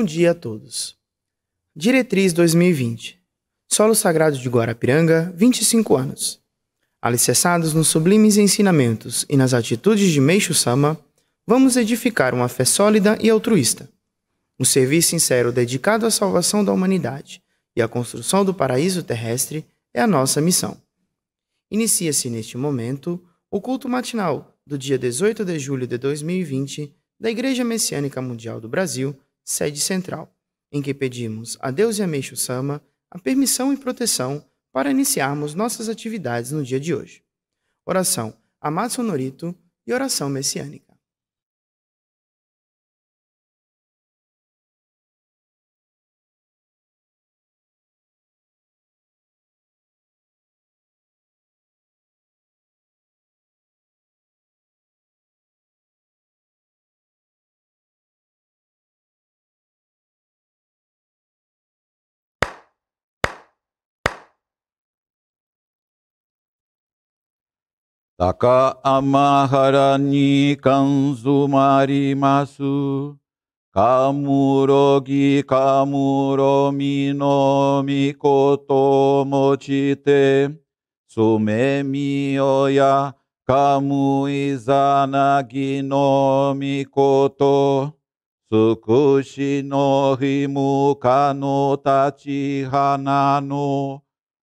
Bom dia a todos. Diretriz 2020. Solo Sagrado de Guarapiranga, 25 anos. Alicerçados nos sublimes ensinamentos e nas atitudes de Meixo Sama, vamos edificar uma fé sólida e altruísta. Um serviço sincero dedicado à salvação da humanidade e à construção do paraíso terrestre é a nossa missão. Inicia-se neste momento o culto matinal do dia 18 de julho de 2020 da Igreja Messiânica Mundial do Brasil sede central, em que pedimos a Deus e a Meixo Sama a permissão e proteção para iniciarmos nossas atividades no dia de hoje. Oração Amado Norito e oração messiânica. 高天原にかんずまります。かむろぎかむろみのみこともちて、すめみよやかむいざなぎのみこと、すくしのひむかのたちはなの、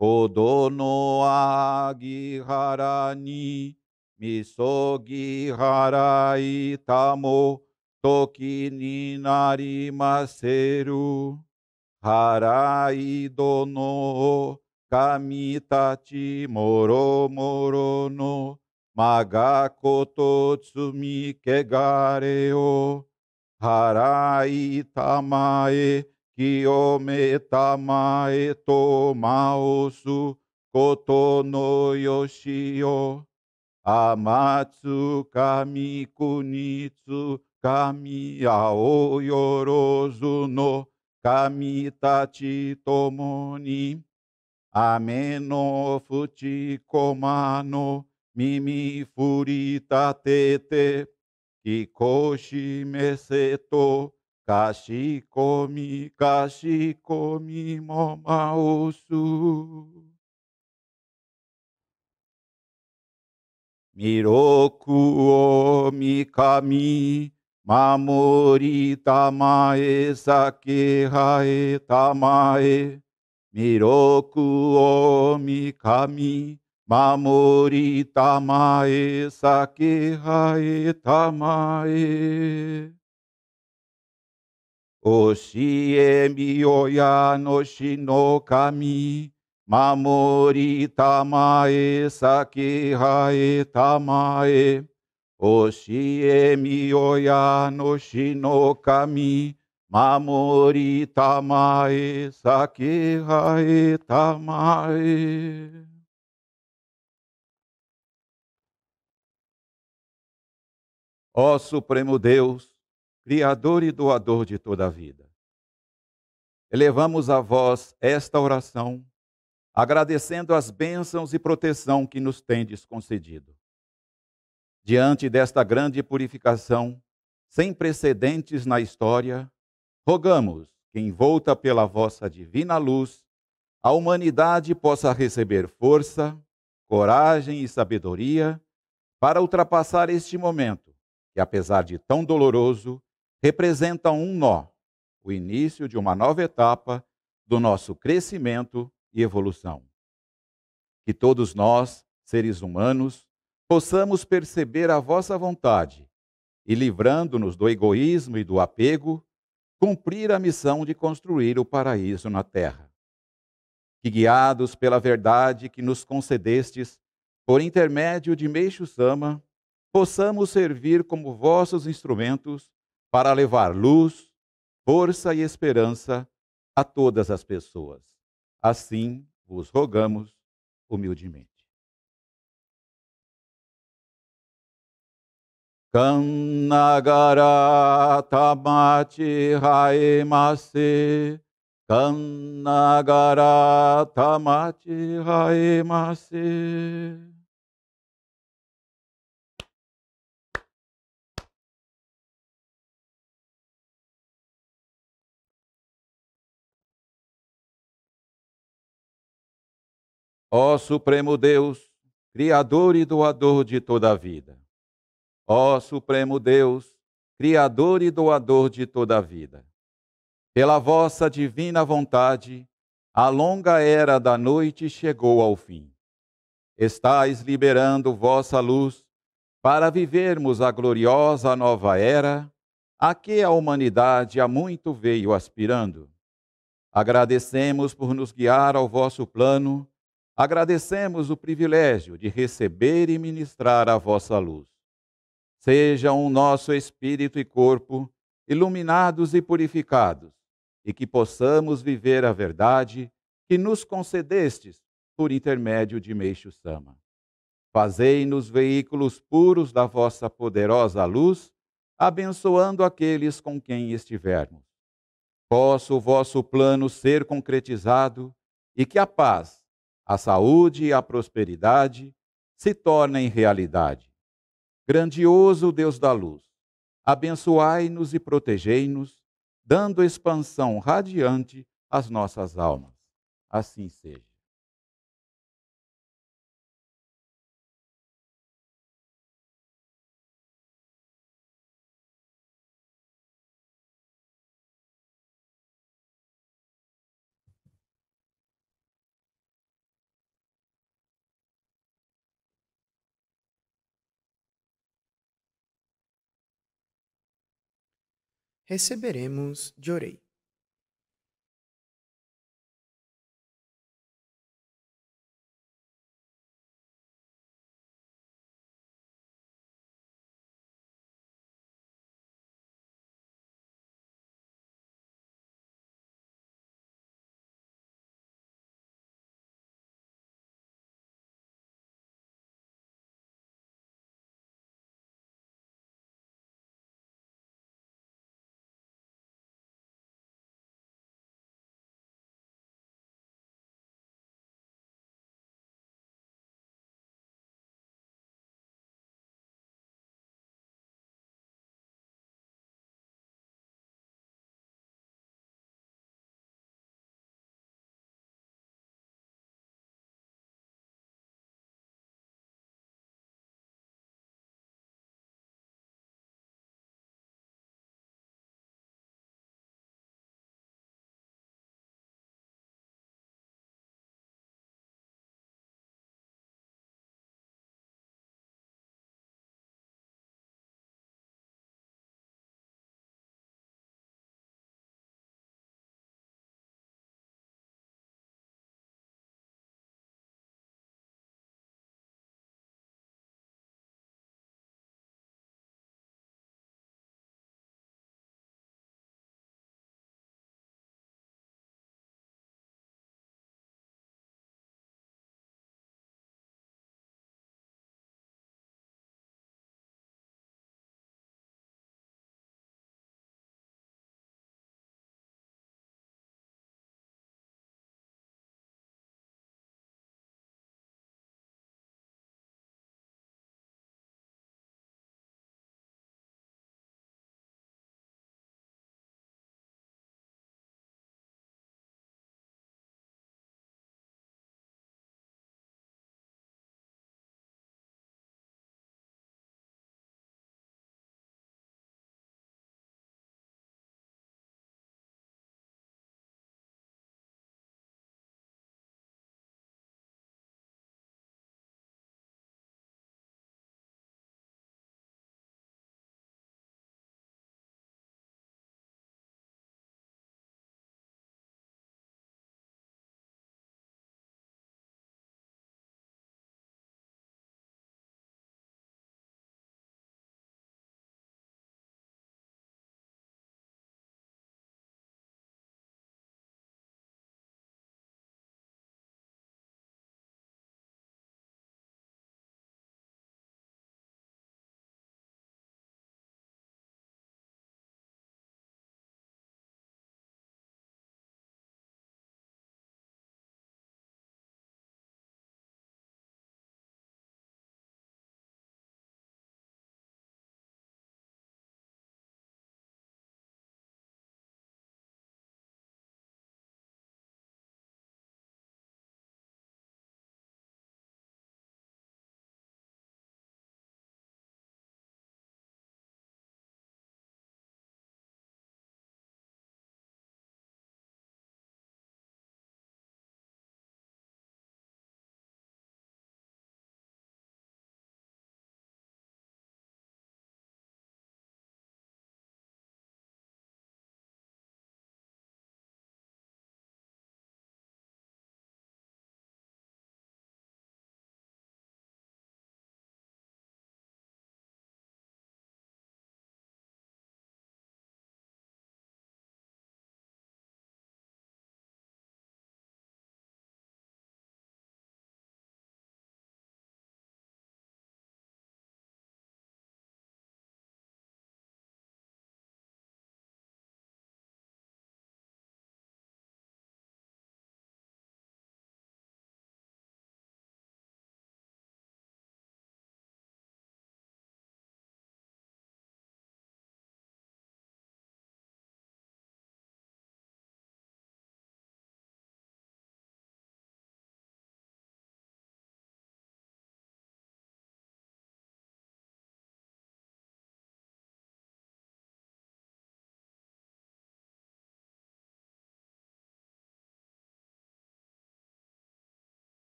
ほどのあぎはらに、みそぎはらいたも、時になりませる。はらいど殿、神たちもろもろの、まがことつみけがれを、はらいたまえ、清めたまえとまおすことのよしよ。あまつかみくにつかみあおよろずの神たちともに。雨のふちこまの耳ふりたてて、聞こしめせと、かしこみかしこみもまおす弥勒を三上守りたまえ酒はえたまえ弥勒を三上守りたまえ酒はえたまえ Oshie mioya no shinokami mamori tamae sake hae tamae. Oshie mioya no shinokami mamori tamae sake hae tamae. Ó Supremo Deus, Criador e doador de toda a vida. Elevamos a vós esta oração, agradecendo as bênçãos e proteção que nos tendes concedido. Diante desta grande purificação, sem precedentes na história, rogamos que, envolta pela vossa divina luz, a humanidade possa receber força, coragem e sabedoria para ultrapassar este momento, que apesar de tão doloroso, representa um nó, o início de uma nova etapa do nosso crescimento e evolução. Que todos nós, seres humanos, possamos perceber a vossa vontade e, livrando-nos do egoísmo e do apego, cumprir a missão de construir o paraíso na terra. Que, guiados pela verdade que nos concedestes, por intermédio de Meixo Sama, possamos servir como vossos instrumentos para levar luz, força e esperança a todas as pessoas. Assim vos rogamos humildemente. Kannagaratamati haemase Kannagaratamati haemase Ó Supremo Deus, Criador e doador de toda a vida. Ó Supremo Deus, Criador e doador de toda a vida. Pela vossa divina vontade, a longa era da noite chegou ao fim. Estais liberando vossa luz para vivermos a gloriosa nova era a que a humanidade há muito veio aspirando. Agradecemos por nos guiar ao vosso plano Agradecemos o privilégio de receber e ministrar a vossa luz. Sejam o nosso espírito e corpo iluminados e purificados, e que possamos viver a verdade que nos concedestes por intermédio de Meixo Sama. Fazei-nos veículos puros da vossa poderosa luz, abençoando aqueles com quem estivermos. Possa o vosso plano ser concretizado e que a paz a saúde e a prosperidade se tornem realidade. Grandioso Deus da luz, abençoai-nos e protegei-nos, dando expansão radiante às nossas almas. Assim seja. receberemos de orei.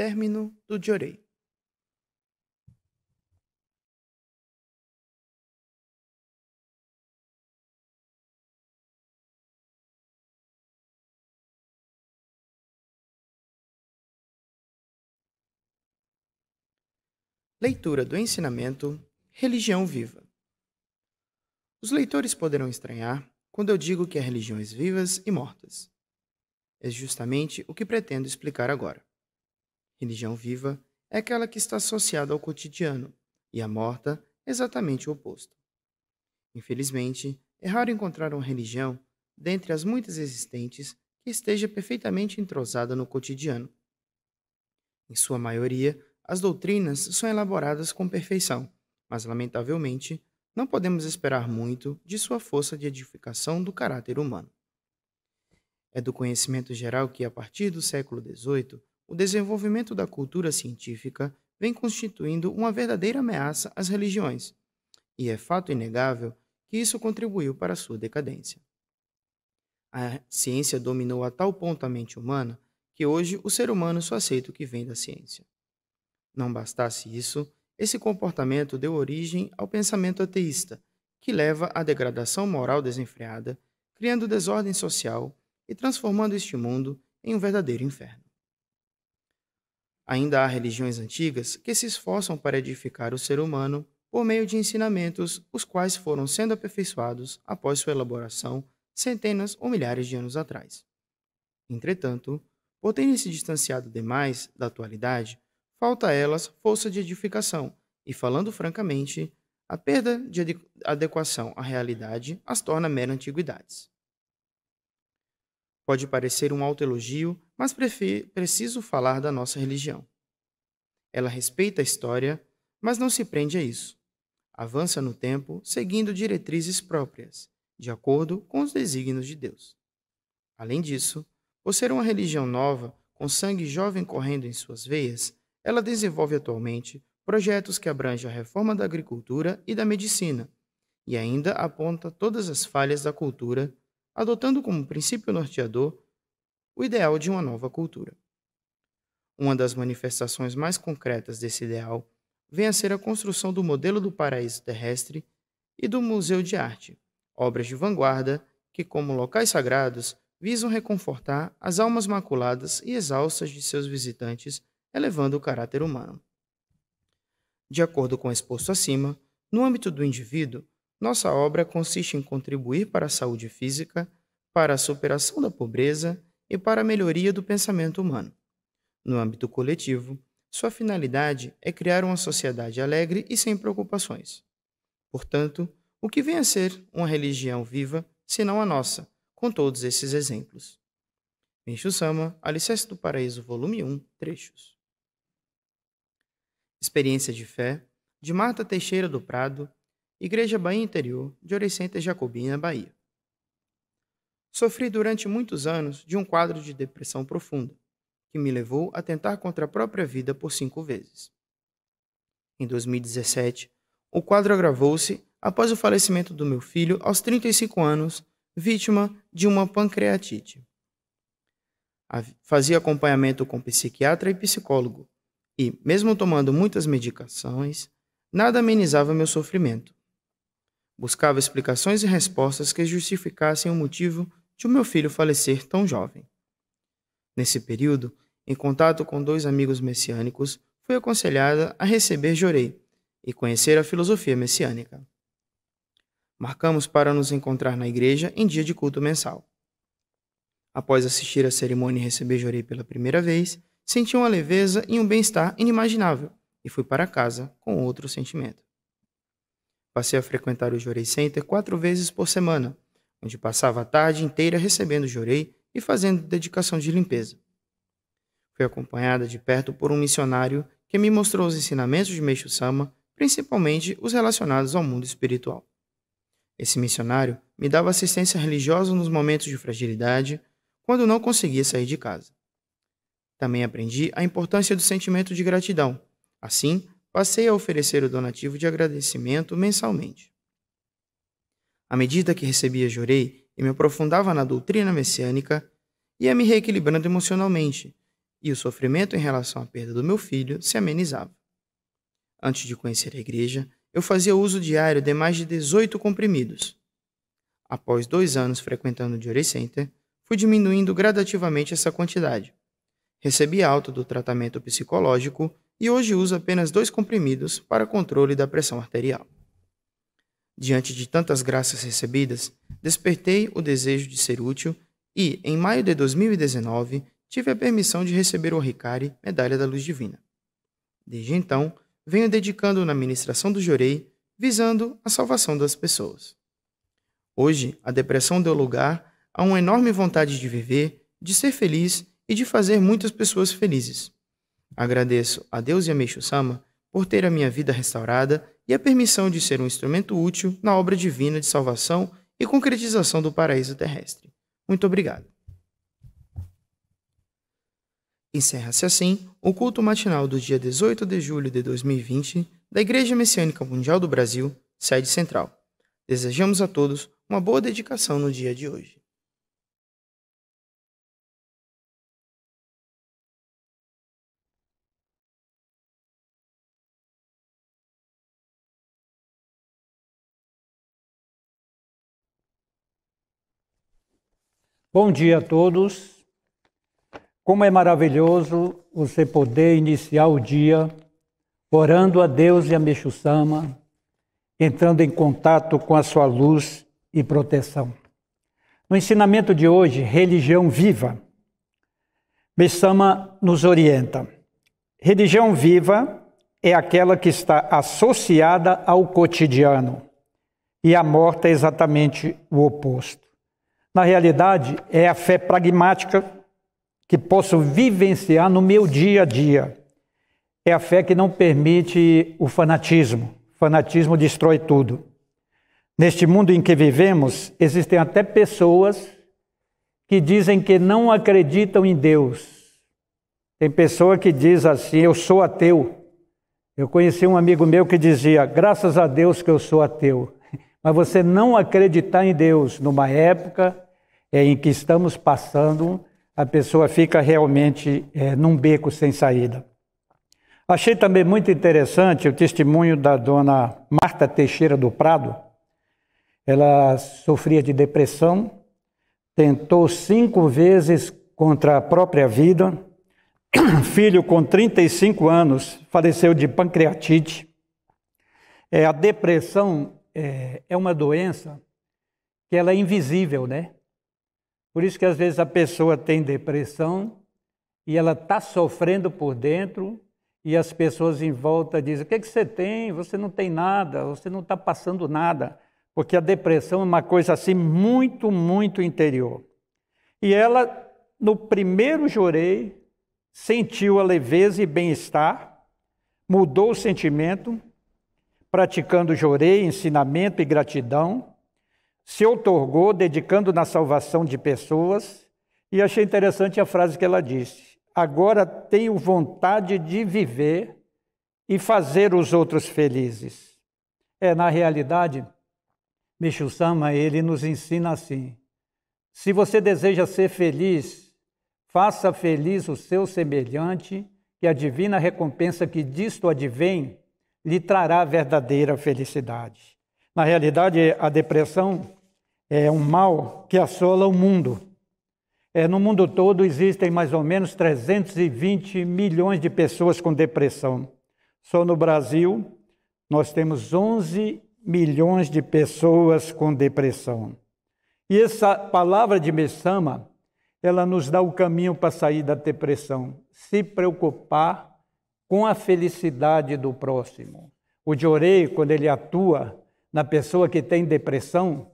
término do Diorei. Leitura do ensinamento Religião Viva. Os leitores poderão estranhar quando eu digo que há religiões vivas e mortas. É justamente o que pretendo explicar agora. Religião viva é aquela que está associada ao cotidiano, e a morta, exatamente o oposto. Infelizmente, é raro encontrar uma religião, dentre as muitas existentes, que esteja perfeitamente entrosada no cotidiano. Em sua maioria, as doutrinas são elaboradas com perfeição, mas, lamentavelmente, não podemos esperar muito de sua força de edificação do caráter humano. É do conhecimento geral que, a partir do século XVIII, o desenvolvimento da cultura científica vem constituindo uma verdadeira ameaça às religiões, e é fato inegável que isso contribuiu para sua decadência. A ciência dominou a tal ponto a mente humana que hoje o ser humano só aceita o que vem da ciência. Não bastasse isso, esse comportamento deu origem ao pensamento ateísta, que leva à degradação moral desenfreada, criando desordem social e transformando este mundo em um verdadeiro inferno. Ainda há religiões antigas que se esforçam para edificar o ser humano por meio de ensinamentos, os quais foram sendo aperfeiçoados após sua elaboração centenas ou milhares de anos atrás. Entretanto, por terem se distanciado demais da atualidade, falta a elas força de edificação e, falando francamente, a perda de adequação à realidade as torna mera antiguidades. Pode parecer um autoelogio, mas preciso falar da nossa religião. Ela respeita a história, mas não se prende a isso. Avança no tempo, seguindo diretrizes próprias, de acordo com os desígnios de Deus. Além disso, por ser uma religião nova, com sangue jovem correndo em suas veias, ela desenvolve atualmente projetos que abrangem a reforma da agricultura e da medicina, e ainda aponta todas as falhas da cultura adotando como princípio norteador o ideal de uma nova cultura. Uma das manifestações mais concretas desse ideal vem a ser a construção do modelo do paraíso terrestre e do Museu de Arte, obras de vanguarda que, como locais sagrados, visam reconfortar as almas maculadas e exaustas de seus visitantes, elevando o caráter humano. De acordo com o exposto acima, no âmbito do indivíduo, nossa obra consiste em contribuir para a saúde física, para a superação da pobreza e para a melhoria do pensamento humano. No âmbito coletivo, sua finalidade é criar uma sociedade alegre e sem preocupações. Portanto, o que vem a ser uma religião viva, senão a nossa, com todos esses exemplos? Minshu Sama, Alicerce do Paraíso, Volume 1, Trechos. Experiência de Fé, de Marta Teixeira do Prado, Igreja Bahia Interior, de Orecente Jacobina, Bahia. Sofri durante muitos anos de um quadro de depressão profunda, que me levou a tentar contra a própria vida por cinco vezes. Em 2017, o quadro agravou-se após o falecimento do meu filho aos 35 anos, vítima de uma pancreatite. Fazia acompanhamento com psiquiatra e psicólogo, e, mesmo tomando muitas medicações, nada amenizava meu sofrimento. Buscava explicações e respostas que justificassem o motivo de o meu filho falecer tão jovem. Nesse período, em contato com dois amigos messiânicos, fui aconselhada a receber Jorei e conhecer a filosofia messiânica. Marcamos para nos encontrar na igreja em dia de culto mensal. Após assistir à cerimônia e receber Jorei pela primeira vez, senti uma leveza e um bem-estar inimaginável e fui para casa com outro sentimento. Passei a frequentar o Jorei Center quatro vezes por semana, onde passava a tarde inteira recebendo Jorei e fazendo dedicação de limpeza. Fui acompanhada de perto por um missionário que me mostrou os ensinamentos de Meixo Sama, principalmente os relacionados ao mundo espiritual. Esse missionário me dava assistência religiosa nos momentos de fragilidade, quando não conseguia sair de casa. Também aprendi a importância do sentimento de gratidão. Assim, passei a oferecer o donativo de agradecimento mensalmente. À medida que recebia jurei e me aprofundava na doutrina messiânica, ia me reequilibrando emocionalmente, e o sofrimento em relação à perda do meu filho se amenizava. Antes de conhecer a igreja, eu fazia uso diário de mais de 18 comprimidos. Após dois anos frequentando o Jorei Center, fui diminuindo gradativamente essa quantidade. Recebi alta do tratamento psicológico e hoje uso apenas dois comprimidos para controle da pressão arterial. Diante de tantas graças recebidas, despertei o desejo de ser útil e, em maio de 2019, tive a permissão de receber o Ricari Medalha da Luz Divina. Desde então, venho dedicando na ministração do Jorei, visando a salvação das pessoas. Hoje, a depressão deu lugar a uma enorme vontade de viver, de ser feliz e de fazer muitas pessoas felizes. Agradeço a Deus e a Meixo Sama por ter a minha vida restaurada e a permissão de ser um instrumento útil na obra divina de salvação e concretização do paraíso terrestre. Muito obrigado. Encerra-se assim o culto matinal do dia 18 de julho de 2020 da Igreja Messiânica Mundial do Brasil, sede central. Desejamos a todos uma boa dedicação no dia de hoje. Bom dia a todos. Como é maravilhoso você poder iniciar o dia orando a Deus e a Mexussama, entrando em contato com a sua luz e proteção. No ensinamento de hoje, religião viva, Mexama nos orienta. Religião viva é aquela que está associada ao cotidiano e a morta é exatamente o oposto. Na realidade, é a fé pragmática que posso vivenciar no meu dia a dia. É a fé que não permite o fanatismo. O fanatismo destrói tudo. Neste mundo em que vivemos, existem até pessoas que dizem que não acreditam em Deus. Tem pessoa que diz assim: Eu sou ateu. Eu conheci um amigo meu que dizia: Graças a Deus que eu sou ateu. Mas você não acreditar em Deus numa época é, em que estamos passando, a pessoa fica realmente é, num beco sem saída. Achei também muito interessante o testemunho da dona Marta Teixeira do Prado. Ela sofria de depressão, tentou cinco vezes contra a própria vida. Filho com 35 anos faleceu de pancreatite. É, a depressão é, é uma doença que ela é invisível, né? Por isso que às vezes a pessoa tem depressão e ela está sofrendo por dentro e as pessoas em volta dizem: O que, é que você tem? Você não tem nada, você não está passando nada. Porque a depressão é uma coisa assim muito, muito interior. E ela, no primeiro jurei, sentiu a leveza e bem-estar, mudou o sentimento praticando jorei, ensinamento e gratidão, se otorgou, dedicando na salvação de pessoas, e achei interessante a frase que ela disse: Agora tenho vontade de viver e fazer os outros felizes. É, na realidade, Michel Sama, ele nos ensina assim: se você deseja ser feliz, faça feliz o seu semelhante, e a divina recompensa que disto advém lhe trará verdadeira felicidade. Na realidade, a depressão é um mal que assola o mundo. É, no mundo todo existem mais ou menos 320 milhões de pessoas com depressão. Só no Brasil, nós temos 11 milhões de pessoas com depressão. E essa palavra de Messama, ela nos dá o caminho para sair da depressão. Se preocupar com a felicidade do próximo. O Jorei, quando ele atua na pessoa que tem depressão,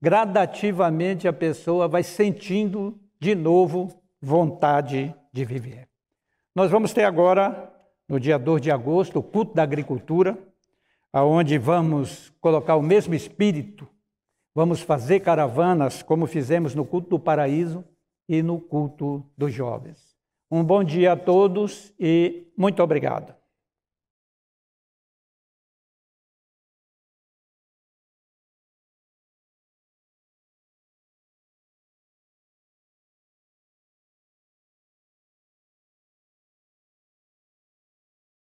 gradativamente a pessoa vai sentindo de novo vontade de viver. Nós vamos ter agora, no dia 2 de agosto, o culto da agricultura, aonde vamos colocar o mesmo espírito, vamos fazer caravanas como fizemos no culto do paraíso e no culto dos jovens. Um bom dia a todos e muito obrigado.